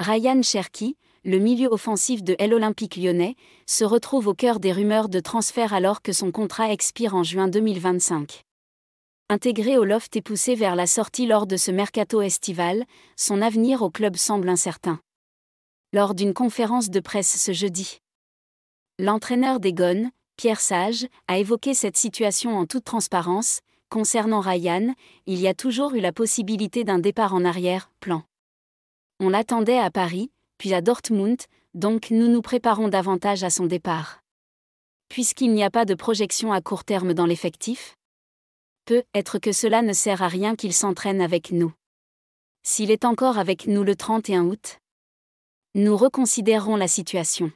Ryan Cherki, le milieu offensif de l'Olympique lyonnais, se retrouve au cœur des rumeurs de transfert alors que son contrat expire en juin 2025. Intégré au loft et poussé vers la sortie lors de ce mercato estival, son avenir au club semble incertain. Lors d'une conférence de presse ce jeudi, l'entraîneur des Gones, Pierre Sage, a évoqué cette situation en toute transparence. Concernant Ryan, il y a toujours eu la possibilité d'un départ en arrière, plan. On l'attendait à Paris, puis à Dortmund, donc nous nous préparons davantage à son départ. Puisqu'il n'y a pas de projection à court terme dans l'effectif, peut-être que cela ne sert à rien qu'il s'entraîne avec nous. S'il est encore avec nous le 31 août, nous reconsidérons la situation.